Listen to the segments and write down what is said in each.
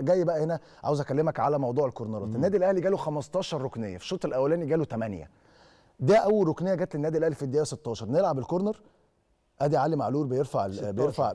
جاي بقى هنا عاوز اكلمك على موضوع الكورنرات النادي الاهلي جاله 15 ركنيه في الشوط الاولاني جاله 8 ده اول ركنيه جت للنادي الاهلي في الدقيقه 16 نلعب الكورنر ادي علي معلول بيرفع بيرفع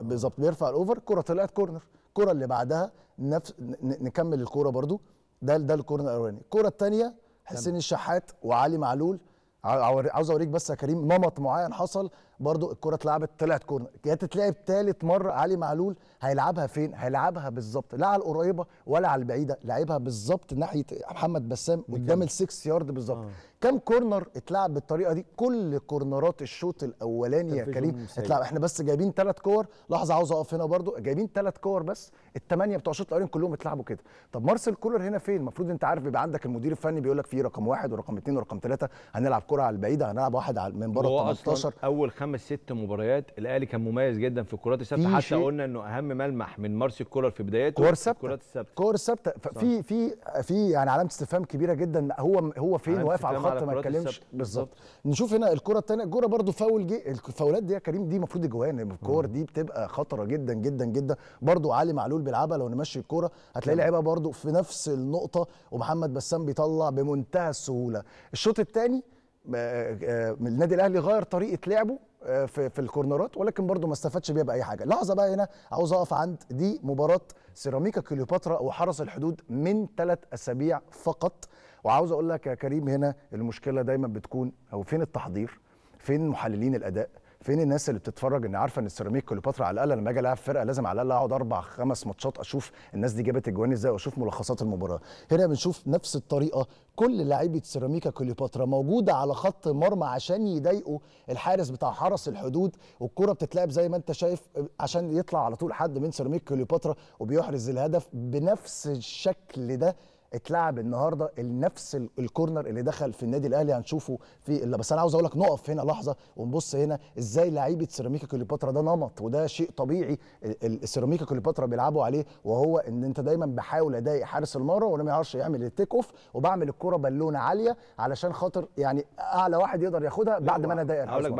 بالظبط بيرفع الاوفر كره طلعت كورنر الكره اللي بعدها نفس نكمل الكوره برده ده ده الكورنر الاولاني الكره الثانيه حسين الشحات وعلي معلول عاوز اوريك بس يا كريم نمط معين حصل برضو الكره اتلعبت طلعت كورنر جت تتلعب ثالث مره علي معلول هيلعبها فين هيلعبها بالظبط لا على القريبه ولا على البعيده لعبها بالظبط ناحيه محمد بسام قدام ال 6 يارد بالظبط آه. كم كورنر اتلعب بالطريقه دي كل كورنرات الشوط الاولاني يا كريم اتلعب احنا بس جايبين ثلاث كور لحظه عاوز اقف هنا برضو جايبين ثلاث كور بس الثمانيه بتوع الشوط الاولاني كلهم اتلعبوا كده طب مارسيل كولر هنا فين المفروض انت عارف بيبقى عندك المدير الفني بيقول لك في رقم واحد ورقم اثنين ورقم ثلاثه هنلعب كره على البعيده هنلعب واحد من بره ال 18 اول خمس ست مباريات الاهلي كان مميز جدا في الكرات الثابته حتى شيء. قلنا انه اهم ملمح من مارسيل كولر في بدايته كور الكرات الثابته كور ثابته في في في يعني علامه استفهام كبيره جدا هو هو فين واقف على الخط ما اتكلمش بالظبط نشوف هنا الكره الثانيه الكوره برده فاول جه الفاولات دي يا كريم دي المفروض الجوان الكور دي بتبقى خطره جدا جدا جدا برده علي معلول بيلعبها لو نمشي الكوره هتلاقي لعبها برده في نفس النقطه ومحمد بسام بيطلع بمنتهى السهوله الشوط الثاني آه، آه، آه، النادي الاهلي غير طريقه لعبه في في الكورنرات ولكن برضه ما استفادش بيها باي حاجه لحظه بقى هنا عاوز اقف عند دي مباراه سيراميكا كليوباترا وحرس الحدود من ثلاث اسابيع فقط وعاوز اقول لك يا كريم هنا المشكله دايما بتكون او فين التحضير فين محللين الاداء فين الناس اللي بتتفرج ان عارفه ان السيراميك كليوباترا على الاقل لما اجي العب فرقه لازم على الاقل اقعد اربع خمس ماتشات اشوف الناس دي جابت اجوان ازاي واشوف ملخصات المباراه هنا بنشوف نفس الطريقه كل لعيبه سيراميكا كليوباترا موجوده على خط مرمى عشان يضايقوا الحارس بتاع حرس الحدود والكره بتتلعب زي ما انت شايف عشان يطلع على طول حد من سيراميك كليوباترا وبيحرز الهدف بنفس الشكل ده اتلعب النهارده نفس الكورنر اللي دخل في النادي الاهلي هنشوفه في اللي بس انا عاوز اقول لك نقف هنا لحظه ونبص هنا ازاي لعيبه سيراميكا كليوباترا ده نمط وده شيء طبيعي السيراميكا كليوباترا بيلعبوا عليه وهو ان انت دايما بحاول اضايق حارس المرمى وانا ما يعرفش يعمل التيك اوف وبعمل الكوره بالونه عاليه علشان خاطر يعني اعلى واحد يقدر ياخدها بعد ما انا اضايق